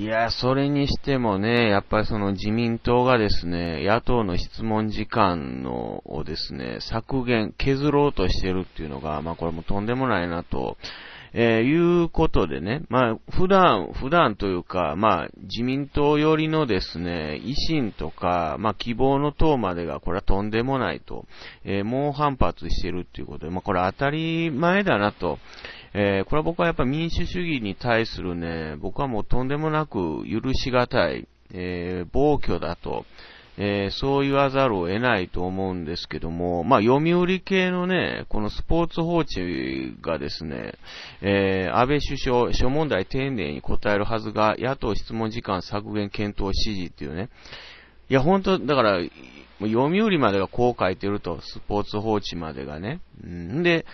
いや、それにしてもね、やっぱりその自民党がですね、野党の質問時間のをですね、削減、削ろうとしてるっていうのが、まあこれもとんでもないなと、えー、いうことでね、まあ普段、普段というか、まあ自民党寄りのですね、維新とか、まあ希望の党までがこれはとんでもないと、えー、猛反発してるっていうことで、まあこれ当たり前だなと、えー、これは僕はやっぱ民主主義に対するね、僕はもうとんでもなく許しがたい、えー、暴挙だと、えー、そう言わざるを得ないと思うんですけども、まあ、読売系のね、このスポーツ報知がですね、えー、安倍首相、諸問題丁寧に答えるはずが、野党質問時間削減検討指示っていうね、いや、本当だから、読売までがこう書いてると、スポーツ報知までがね。んで、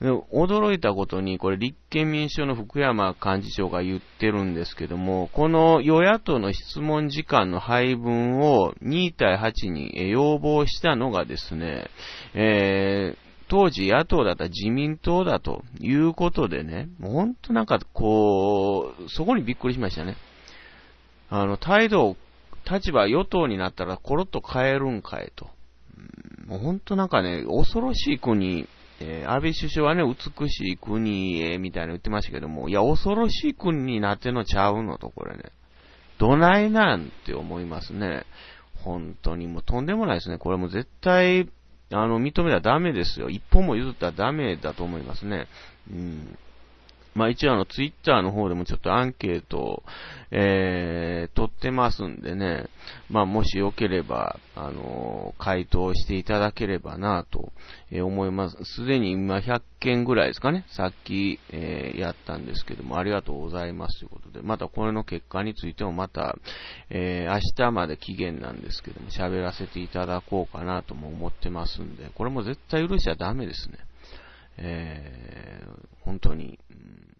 驚いたことに、これ立憲民主党の福山幹事長が言ってるんですけども、この与野党の質問時間の配分を2対8に要望したのがですね、えー、当時野党だった自民党だということでね、ほんとなんかこう、そこにびっくりしましたね。あの、態度、立場与党になったらコロッと変えるんかいと。もうほんとなんかね、恐ろしい国えー、安倍首相はね、美しい国へ、みたいな言ってましたけども、いや、恐ろしい国になってんのちゃうのと、これね。どないなんて思いますね。本当にもうとんでもないですね。これも絶対、あの、認めたらダメですよ。一歩も譲ったらダメだと思いますね。うん。まあ一応あのツイッターの方でもちょっとアンケートを、えー、取ってますんでね、まあもしよければ、あのー、回答していただければなと、えー、思います。すでに今100件ぐらいですかね、さっき、えー、やったんですけども、ありがとうございますということで、またこれの結果についてもまた、えー、明日まで期限なんですけども、喋らせていただこうかなとも思ってますんで、これも絶対許しちゃダメですね。えー、本当に、うん